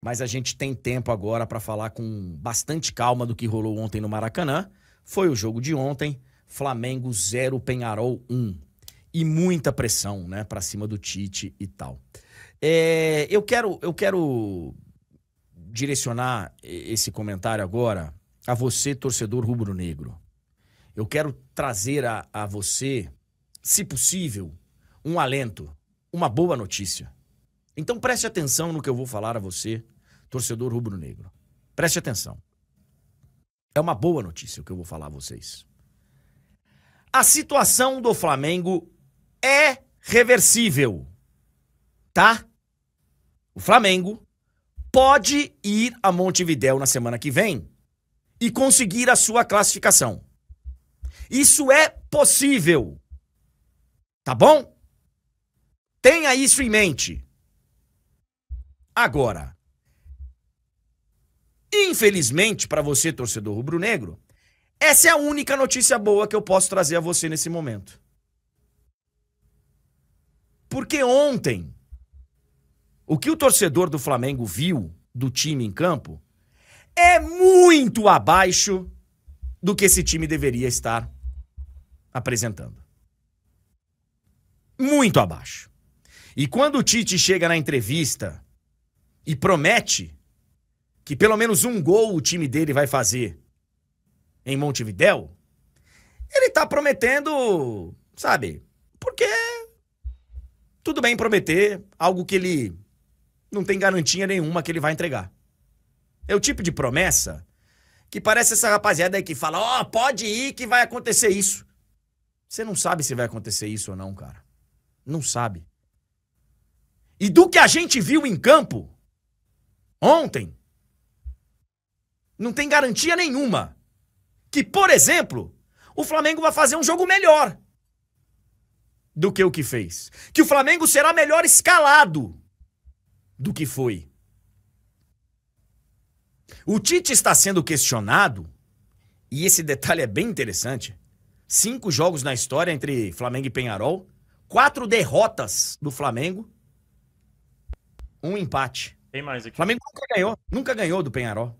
mas a gente tem tempo agora para falar com bastante calma do que rolou ontem no Maracanã. Foi o jogo de ontem, Flamengo 0 Penharol 1. E muita pressão, né, para cima do Tite e tal. É, eu quero eu quero direcionar esse comentário agora a você, torcedor rubro-negro. Eu quero trazer a, a você, se possível, um alento, uma boa notícia. Então preste atenção no que eu vou falar a você, torcedor rubro-negro. Preste atenção. É uma boa notícia o que eu vou falar a vocês. A situação do Flamengo é reversível. Tá? O Flamengo pode ir a Montevidéu na semana que vem e conseguir a sua classificação. Isso é possível. Tá bom? Tenha isso em mente. Agora, infelizmente para você, torcedor rubro-negro, essa é a única notícia boa que eu posso trazer a você nesse momento. Porque ontem, o que o torcedor do Flamengo viu do time em campo é muito abaixo do que esse time deveria estar apresentando. Muito abaixo. E quando o Tite chega na entrevista e promete que pelo menos um gol o time dele vai fazer em Montevidéu, ele tá prometendo, sabe? Porque tudo bem prometer algo que ele não tem garantia nenhuma que ele vai entregar. É o tipo de promessa que parece essa rapaziada aí que fala: Ó, oh, pode ir que vai acontecer isso. Você não sabe se vai acontecer isso ou não, cara. Não sabe. E do que a gente viu em campo, ontem, não tem garantia nenhuma que, por exemplo, o Flamengo vai fazer um jogo melhor do que o que fez. Que o Flamengo será melhor escalado do que foi. O Tite está sendo questionado, e esse detalhe é bem interessante. Cinco jogos na história entre Flamengo e Penharol, quatro derrotas do Flamengo, um empate. Tem mais aqui. O Flamengo nunca ganhou, nunca ganhou do Penharol.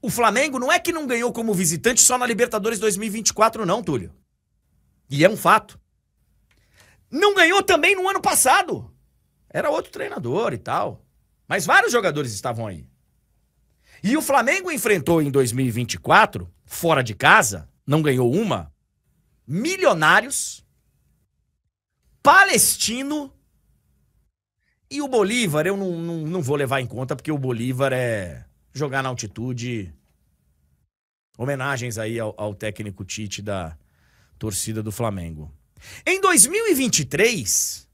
O Flamengo não é que não ganhou como visitante só na Libertadores 2024, não, Túlio. E é um fato. Não ganhou também no ano passado. Era outro treinador e tal. Mas vários jogadores estavam aí. E o Flamengo enfrentou em 2024, fora de casa, não ganhou uma, Milionários, Palestino e o Bolívar, eu não, não, não vou levar em conta, porque o Bolívar é jogar na altitude. Homenagens aí ao, ao técnico Tite da torcida do Flamengo. Em 2023,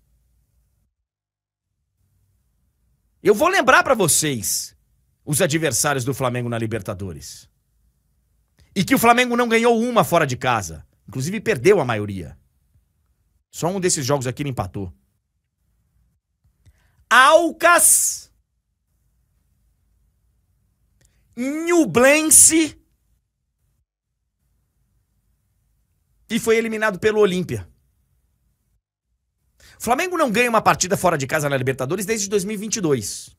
eu vou lembrar para vocês os adversários do Flamengo na Libertadores. E que o Flamengo não ganhou uma fora de casa. Inclusive perdeu a maioria. Só um desses jogos aqui ele empatou. Alcas, Nublense e foi eliminado pelo Olímpia. Flamengo não ganha uma partida fora de casa na Libertadores desde 2022.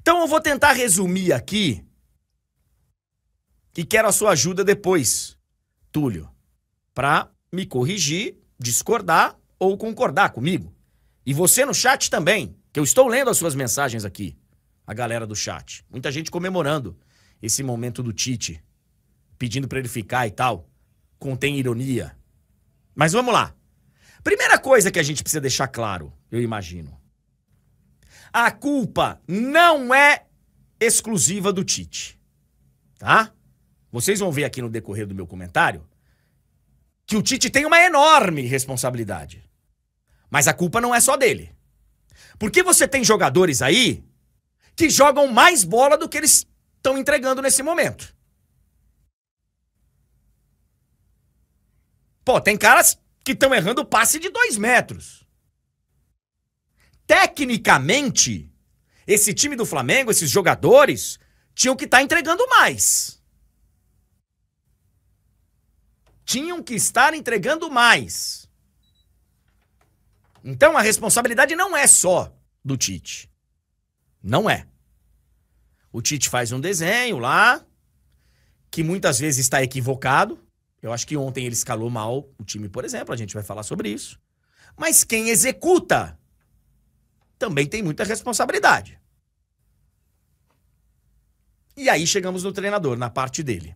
Então eu vou tentar resumir aqui e quero a sua ajuda depois, Túlio, para me corrigir, discordar ou concordar comigo. E você no chat também, que eu estou lendo as suas mensagens aqui. A galera do chat. Muita gente comemorando esse momento do Tite, pedindo para ele ficar e tal. Contém ironia. Mas vamos lá. Primeira coisa que a gente precisa deixar claro, eu imagino. A culpa não é exclusiva do Tite. Tá? Vocês vão ver aqui no decorrer do meu comentário que o Tite tem uma enorme responsabilidade. Mas a culpa não é só dele. Porque você tem jogadores aí que jogam mais bola do que eles estão entregando nesse momento. Pô, tem caras que estão errando passe de dois metros. Tecnicamente, esse time do Flamengo, esses jogadores, tinham que estar tá entregando mais. Tinham que estar entregando mais. Então a responsabilidade não é só do Tite. Não é. O Tite faz um desenho lá, que muitas vezes está equivocado. Eu acho que ontem ele escalou mal o time, por exemplo, a gente vai falar sobre isso. Mas quem executa também tem muita responsabilidade. E aí chegamos no treinador, na parte dele.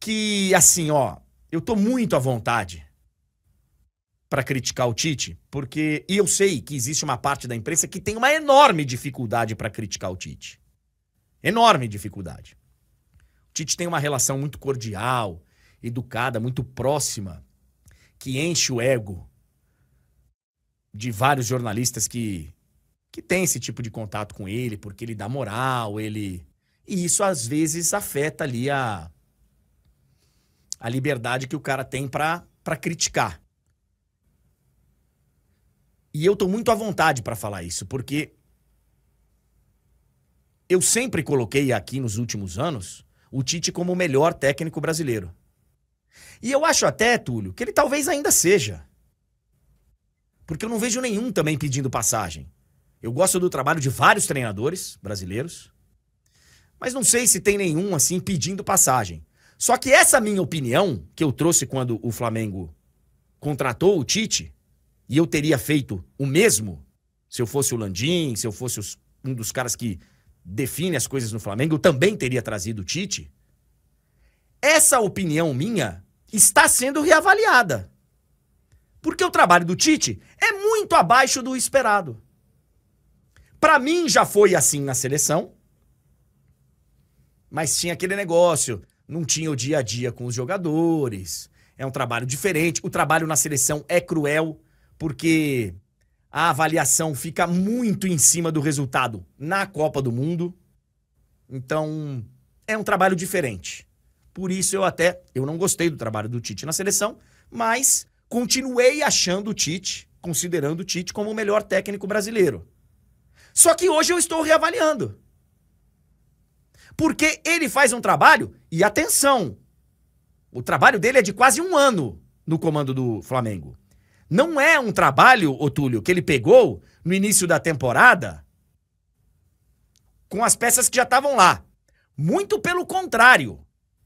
Que assim, ó, eu tô muito à vontade para criticar o Tite, porque e eu sei que existe uma parte da imprensa que tem uma enorme dificuldade para criticar o Tite. Enorme dificuldade. O Tite tem uma relação muito cordial, educada, muito próxima, que enche o ego de vários jornalistas que que tem esse tipo de contato com ele, porque ele dá moral, ele e isso às vezes afeta ali a a liberdade que o cara tem para para criticar. E eu tô muito à vontade para falar isso, porque eu sempre coloquei aqui nos últimos anos o Tite como o melhor técnico brasileiro. E eu acho até, Túlio, que ele talvez ainda seja. Porque eu não vejo nenhum também pedindo passagem. Eu gosto do trabalho de vários treinadores brasileiros, mas não sei se tem nenhum assim pedindo passagem. Só que essa minha opinião que eu trouxe quando o Flamengo contratou o Tite, e eu teria feito o mesmo se eu fosse o Landim, se eu fosse os, um dos caras que define as coisas no Flamengo, eu também teria trazido o Tite. Essa opinião minha está sendo reavaliada. Porque o trabalho do Tite é muito abaixo do esperado. Para mim já foi assim na seleção, mas tinha aquele negócio, não tinha o dia a dia com os jogadores. É um trabalho diferente. O trabalho na seleção é cruel, porque a avaliação fica muito em cima do resultado na Copa do Mundo. Então, é um trabalho diferente. Por isso eu até eu não gostei do trabalho do Tite na seleção, mas continuei achando o Tite, considerando o Tite como o melhor técnico brasileiro. Só que hoje eu estou reavaliando. Porque ele faz um trabalho e atenção, o trabalho dele é de quase um ano no comando do Flamengo. Não é um trabalho, Otúlio, que ele pegou no início da temporada com as peças que já estavam lá. Muito pelo contrário.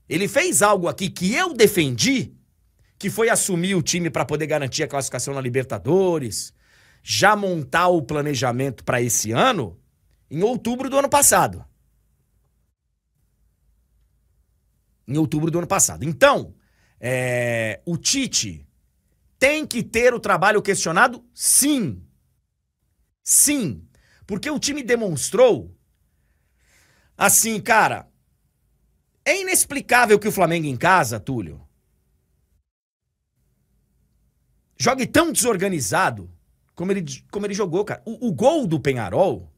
Ele fez algo aqui que eu defendi, que foi assumir o time para poder garantir a classificação na Libertadores, já montar o planejamento para esse ano em outubro do ano passado. Em outubro do ano passado. Então, é, o Tite tem que ter o trabalho questionado? Sim. Sim. Porque o time demonstrou assim, cara. É inexplicável que o Flamengo em casa, Túlio, jogue tão desorganizado como ele, como ele jogou, cara. O, o, gol do Penharol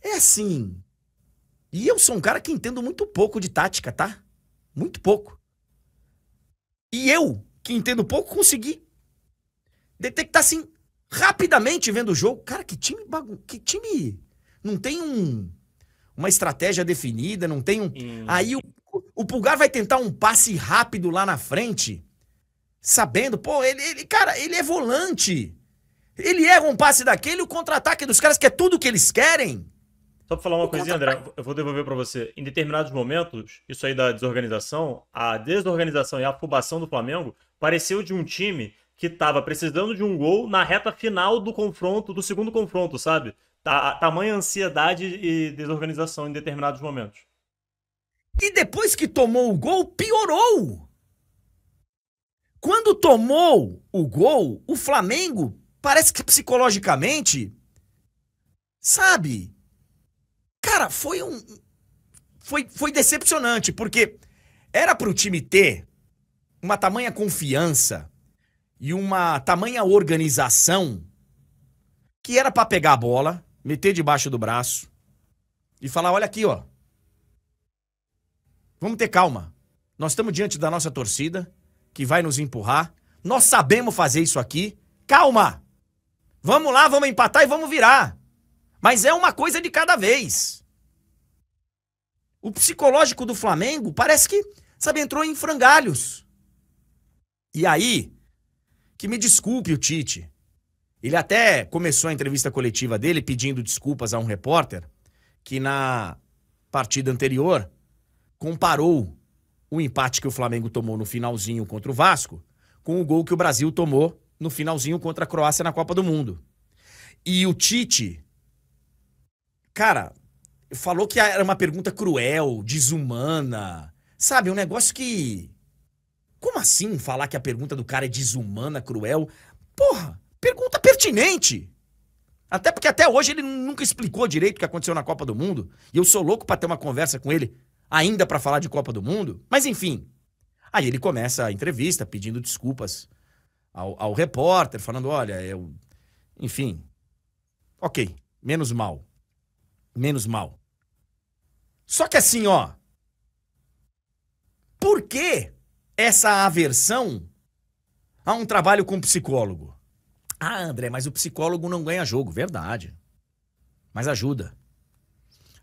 é assim. E eu sou um cara que entendo muito pouco de tática, tá? Muito pouco. E eu que entendo pouco, consegui detectar assim rapidamente vendo o jogo. Cara, que time bagun... que time não tem um uma estratégia definida, não tem um. Hum. Aí o, o Pulgar vai tentar um passe rápido lá na frente, sabendo, pô, ele, ele cara, ele é volante. Ele erra um passe daquele, o contra-ataque dos caras que é tudo que eles querem. Só pra falar uma coisinha, André, eu vou devolver para você. Em determinados momentos, isso aí da desorganização, a desorganização e a afobação do Flamengo Pareceu de um time que estava precisando de um gol na reta final do confronto, do segundo confronto, sabe? T tamanha ansiedade e desorganização em determinados momentos. E depois que tomou o gol, piorou. Quando tomou o gol, o Flamengo parece que psicologicamente, sabe? Cara, foi um foi foi decepcionante, porque era para o time ter uma tamanha confiança e uma tamanha organização que era para pegar a bola, meter debaixo do braço e falar: olha aqui, ó. Vamos ter calma. Nós estamos diante da nossa torcida, que vai nos empurrar. Nós sabemos fazer isso aqui. Calma! Vamos lá, vamos empatar e vamos virar. Mas é uma coisa de cada vez. O psicológico do Flamengo parece que, sabe, entrou em frangalhos. E aí, que me desculpe o Tite. Ele até começou a entrevista coletiva dele pedindo desculpas a um repórter que na partida anterior comparou o empate que o Flamengo tomou no finalzinho contra o Vasco com o gol que o Brasil tomou no finalzinho contra a Croácia na Copa do Mundo. E o Tite, cara, falou que era uma pergunta cruel, desumana, sabe? Um negócio que como assim falar que a pergunta do cara é desumana, cruel? Porra, pergunta pertinente. Até porque até hoje ele nunca explicou direito o que aconteceu na Copa do Mundo. E eu sou louco para ter uma conversa com ele, ainda para falar de Copa do Mundo. Mas enfim. Aí ele começa a entrevista pedindo desculpas ao, ao repórter, falando: olha, eu. Enfim. Ok, menos mal. Menos mal. Só que assim, ó. Por quê? essa aversão a um trabalho com psicólogo. Ah, André, mas o psicólogo não ganha jogo, verdade. Mas ajuda.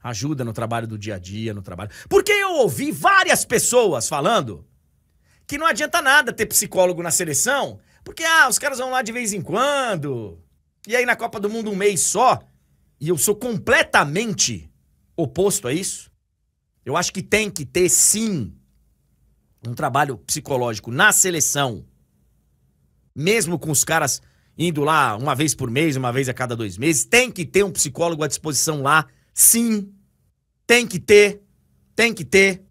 Ajuda no trabalho do dia a dia, no trabalho. Porque eu ouvi várias pessoas falando que não adianta nada ter psicólogo na seleção, porque ah, os caras vão lá de vez em quando. E aí na Copa do Mundo um mês só. E eu sou completamente oposto a isso. Eu acho que tem que ter sim um trabalho psicológico na seleção, mesmo com os caras indo lá uma vez por mês, uma vez a cada dois meses, tem que ter um psicólogo à disposição lá, sim. Tem que ter, tem que ter.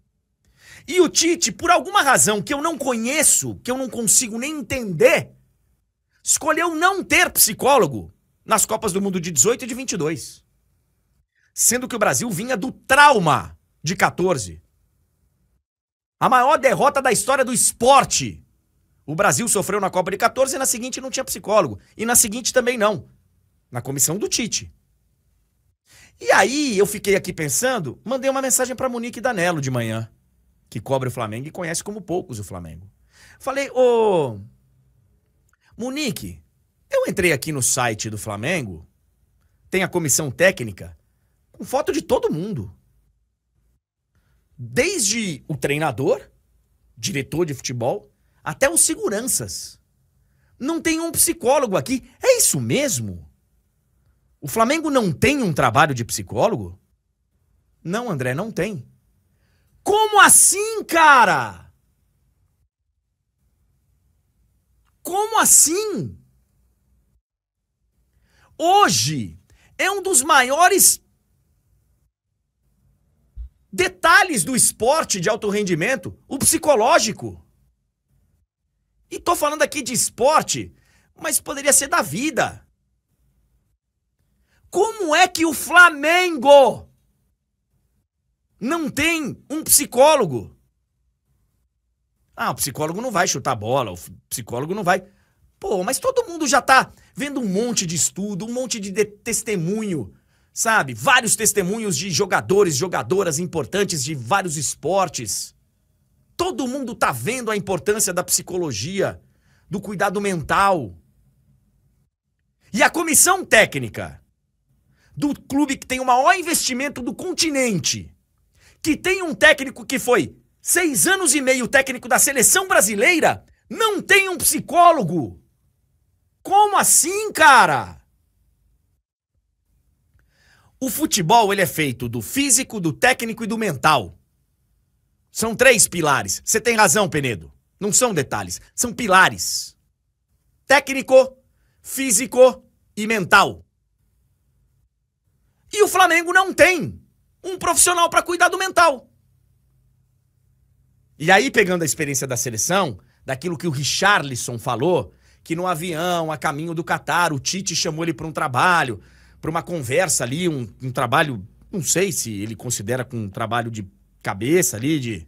E o Tite, por alguma razão que eu não conheço, que eu não consigo nem entender, escolheu não ter psicólogo nas Copas do Mundo de 18 e de 22. Sendo que o Brasil vinha do trauma de 14. A maior derrota da história do esporte. O Brasil sofreu na Copa de 14 e na seguinte não tinha psicólogo. E na seguinte também não. Na comissão do Tite. E aí eu fiquei aqui pensando, mandei uma mensagem para Monique Danello de manhã, que cobre o Flamengo e conhece como poucos o Flamengo. Falei, ô. Monique, eu entrei aqui no site do Flamengo, tem a comissão técnica, com foto de todo mundo desde o treinador, diretor de futebol, até os seguranças. Não tem um psicólogo aqui. É isso mesmo? O Flamengo não tem um trabalho de psicólogo? Não, André, não tem. Como assim, cara? Como assim? Hoje é um dos maiores detalhes do esporte de alto rendimento, o psicológico. E tô falando aqui de esporte, mas poderia ser da vida. Como é que o Flamengo não tem um psicólogo? Ah, o psicólogo não vai chutar bola, o psicólogo não vai. Pô, mas todo mundo já tá vendo um monte de estudo, um monte de, de testemunho sabe? Vários testemunhos de jogadores, jogadoras importantes de vários esportes. Todo mundo tá vendo a importância da psicologia, do cuidado mental. E a comissão técnica do clube que tem o maior investimento do continente, que tem um técnico que foi seis anos e meio técnico da seleção brasileira, não tem um psicólogo. Como assim, cara? O futebol ele é feito do físico, do técnico e do mental. São três pilares. Você tem razão, Penedo. Não são detalhes, são pilares. Técnico, físico e mental. E o Flamengo não tem um profissional para cuidar do mental. E aí, pegando a experiência da seleção, daquilo que o Richarlison falou, que no avião, a caminho do Catar, o Tite chamou ele para um trabalho para uma conversa ali, um, um trabalho, não sei se ele considera com um trabalho de cabeça ali, de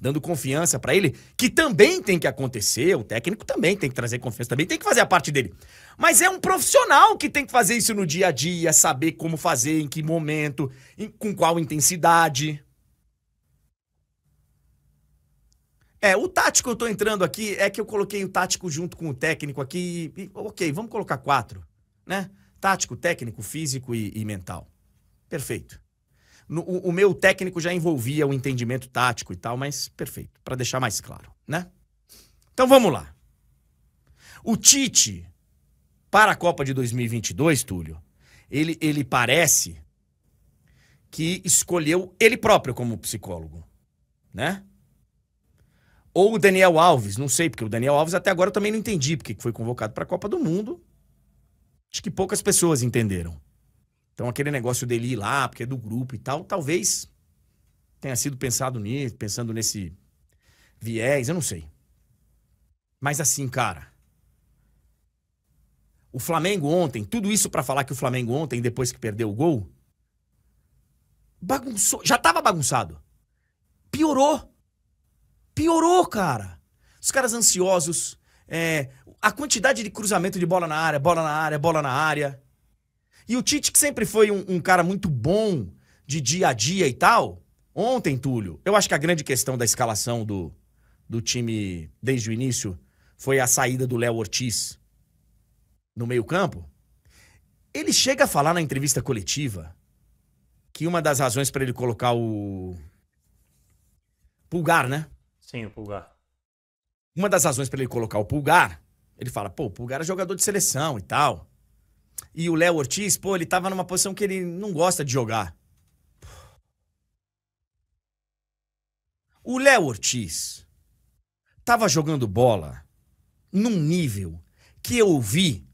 dando confiança para ele, que também tem que acontecer, o técnico também tem que trazer confiança, também tem que fazer a parte dele. Mas é um profissional que tem que fazer isso no dia a dia, saber como fazer, em que momento, em, com qual intensidade. É, o tático eu tô entrando aqui, é que eu coloquei o tático junto com o técnico aqui, e, ok, vamos colocar quatro, né? tático, técnico, físico e, e mental. Perfeito. No, o, o, meu técnico já envolvia o entendimento tático e tal, mas perfeito, para deixar mais claro, né? Então vamos lá. O Tite, para a Copa de 2022, Túlio, ele, ele parece que escolheu ele próprio como psicólogo, né? Ou o Daniel Alves, não sei, porque o Daniel Alves até agora eu também não entendi porque foi convocado para a Copa do Mundo acho que poucas pessoas entenderam. Então, aquele negócio dele ir lá, porque é do grupo e tal, talvez tenha sido pensado nisso, pensando nesse viés, eu não sei. Mas assim, cara. O Flamengo ontem, tudo isso para falar que o Flamengo ontem, depois que perdeu o gol, bagunçou. Já tava bagunçado. Piorou. Piorou, cara. Os caras ansiosos, é, a quantidade de cruzamento de bola na área, bola na área, bola na área. E o Tite, que sempre foi um, um cara muito bom de dia a dia e tal. Ontem, Túlio, eu acho que a grande questão da escalação do, do time desde o início foi a saída do Léo Ortiz no meio-campo. Ele chega a falar na entrevista coletiva que uma das razões para ele colocar o Pulgar, né? Sim, o Pulgar. Uma das razões para ele colocar o Pulgar, ele fala, pô, o Pulgar é jogador de seleção e tal. E o Léo Ortiz, pô, ele tava numa posição que ele não gosta de jogar. O Léo Ortiz tava jogando bola num nível que eu ouvi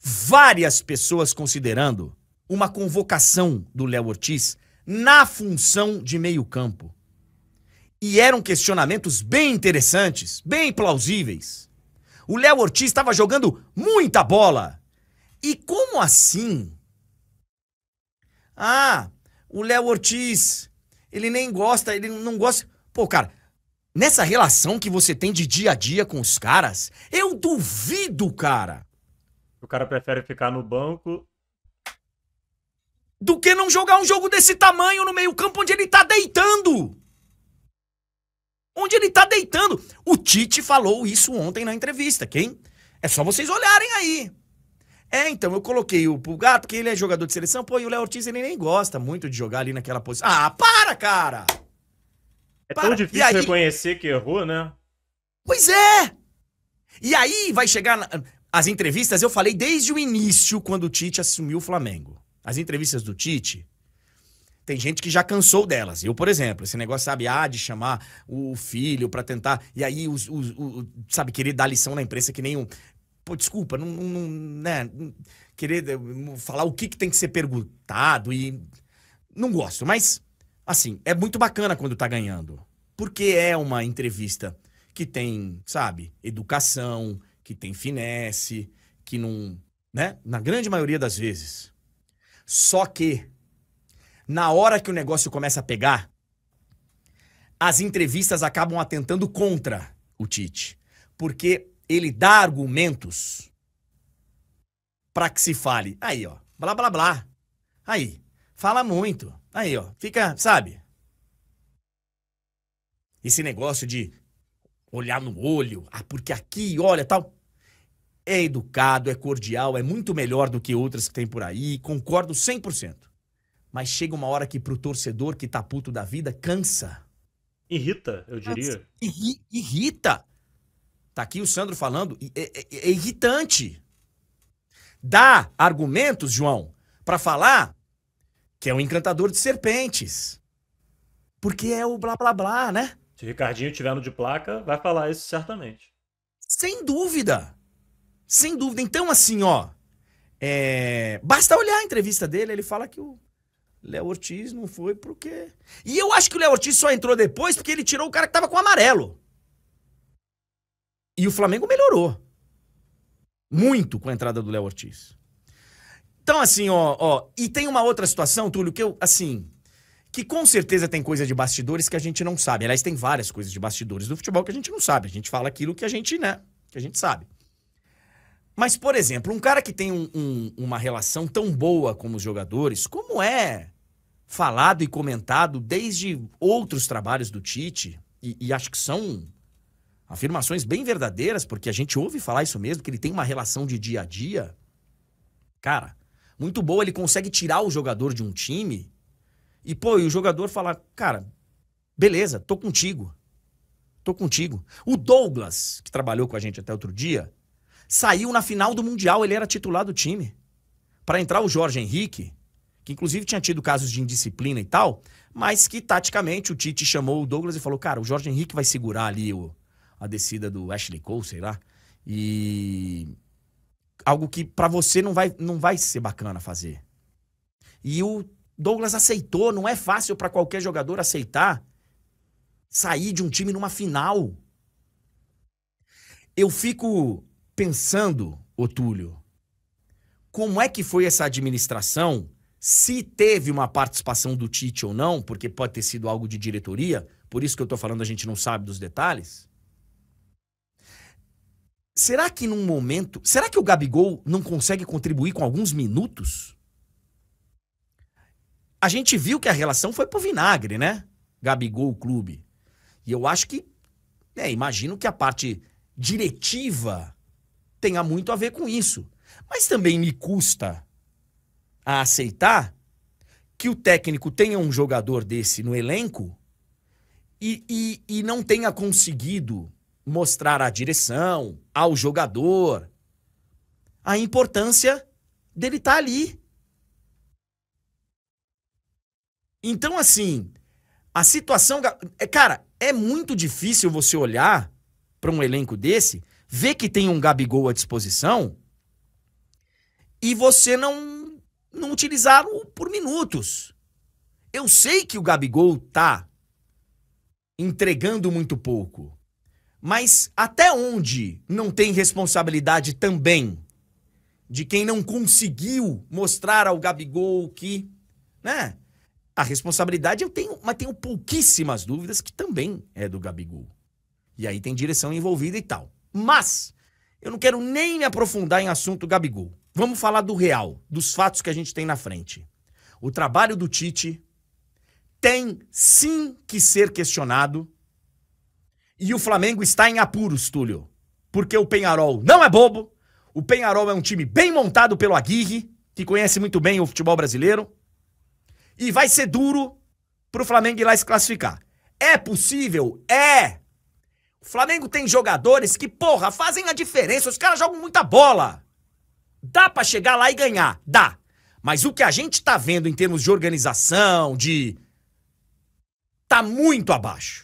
várias pessoas considerando uma convocação do Léo Ortiz na função de meio-campo. E eram questionamentos bem interessantes, bem plausíveis. O Léo Ortiz estava jogando muita bola. E como assim? Ah, o Léo Ortiz, ele nem gosta, ele não gosta. Pô, cara, nessa relação que você tem de dia a dia com os caras, eu duvido, cara. O cara prefere ficar no banco do que não jogar um jogo desse tamanho no meio-campo onde ele tá deitando onde ele está deitando. O Tite falou isso ontem na entrevista, quem? É só vocês olharem aí. É, então, eu coloquei o Pulgar, porque ele é jogador de seleção, pô, e o Léo Ortiz ele nem gosta muito de jogar ali naquela posição. Ah, para, cara! É para. tão difícil aí... reconhecer que errou, né? Pois é! E aí vai chegar. Na... As entrevistas eu falei desde o início, quando o Tite assumiu o Flamengo. As entrevistas do Tite, tem gente que já cansou delas. Eu, por exemplo, esse negócio, sabe, ah, de chamar o filho para tentar. E aí, os, os, os, sabe, querer dar lição na imprensa que nem um. Pô, desculpa, não. não né, querer eh, falar o que, que tem que ser perguntado e. Não gosto, mas, assim, é muito bacana quando tá ganhando. Porque é uma entrevista que tem, sabe, educação, que tem finesse, que não. né? Na grande maioria das vezes. Só que na hora que o negócio começa a pegar, as entrevistas acabam atentando contra o Tite, porque ele dá argumentos para que se fale. Aí, ó, blá blá blá. Aí, fala muito. Aí, ó, fica, sabe? Esse negócio de olhar no olho, ah, porque aqui, olha, tal. É educado, é cordial, é muito melhor do que outras que tem por aí, concordo 100%. Mas chega uma hora que pro torcedor que tá puto da vida, cansa. Irrita, eu diria. Irri irrita. Tá aqui o Sandro falando, é, é, é irritante. Dá argumentos, João, para falar que é um encantador de serpentes. Porque é o blá blá blá, né? Se o Ricardinho tiver no de placa, vai falar isso certamente. Sem dúvida. Sem dúvida. Então, assim, ó. É... Basta olhar a entrevista dele, ele fala que o Léo Ortiz não foi porque. E eu acho que o Léo Ortiz só entrou depois porque ele tirou o cara que tava com o amarelo. E o Flamengo melhorou. Muito com a entrada do Léo Ortiz. Então, assim, ó, ó. E tem uma outra situação, Túlio, que eu, assim. Que com certeza tem coisa de bastidores que a gente não sabe. Aliás, tem várias coisas de bastidores do futebol que a gente não sabe. A gente fala aquilo que a gente, né? Que a gente sabe. Mas, por exemplo, um cara que tem um, um, uma relação tão boa com os jogadores, como é falado e comentado desde outros trabalhos do Tite, e, e acho que são afirmações bem verdadeiras, porque a gente ouve falar isso mesmo, que ele tem uma relação de dia a dia. Cara, muito boa, ele consegue tirar o jogador de um time e, pô, e o jogador fala cara, beleza, tô contigo. Tô contigo. O Douglas, que trabalhou com a gente até outro dia, saiu na final do Mundial, ele era titular do time. Para entrar o Jorge Henrique, que inclusive tinha tido casos de indisciplina e tal, mas que taticamente o Tite chamou o Douglas e falou: cara, o Jorge Henrique vai segurar ali o, a descida do Ashley Cole, sei lá. E. Algo que para você não vai, não vai ser bacana fazer. E o Douglas aceitou, não é fácil para qualquer jogador aceitar sair de um time numa final. Eu fico pensando, Otúlio, como é que foi essa administração? Se teve uma participação do Tite ou não, porque pode ter sido algo de diretoria, por isso que eu estou falando a gente não sabe dos detalhes. Será que num momento. Será que o Gabigol não consegue contribuir com alguns minutos? A gente viu que a relação foi pro vinagre, né? Gabigol Clube. E eu acho que. É, imagino que a parte diretiva tenha muito a ver com isso. Mas também me custa a aceitar que o técnico tenha um jogador desse no elenco e, e, e não tenha conseguido mostrar à direção, ao jogador, a importância dele estar tá ali. Então, assim, a situação. É, cara, é muito difícil você olhar para um elenco desse vê que tem um Gabigol à disposição e você não, não utilizar por minutos. Eu sei que o Gabigol tá entregando muito pouco. Mas até onde não tem responsabilidade também de quem não conseguiu mostrar ao Gabigol que, né? A responsabilidade eu tenho, mas tenho pouquíssimas dúvidas que também é do Gabigol. E aí tem direção envolvida e tal. Mas eu não quero nem me aprofundar em assunto Gabigol. Vamos falar do real, dos fatos que a gente tem na frente. O trabalho do Tite tem sim que ser questionado. E o Flamengo está em apuros, Túlio. Porque o Penharol não é bobo. O Penharol é um time bem montado pelo Aguirre, que conhece muito bem o futebol brasileiro. E vai ser duro pro Flamengo ir lá se classificar. É possível? É! O Flamengo tem jogadores que, porra, fazem a diferença. Os caras jogam muita bola. Dá para chegar lá e ganhar, dá. Mas o que a gente tá vendo em termos de organização, de tá muito abaixo.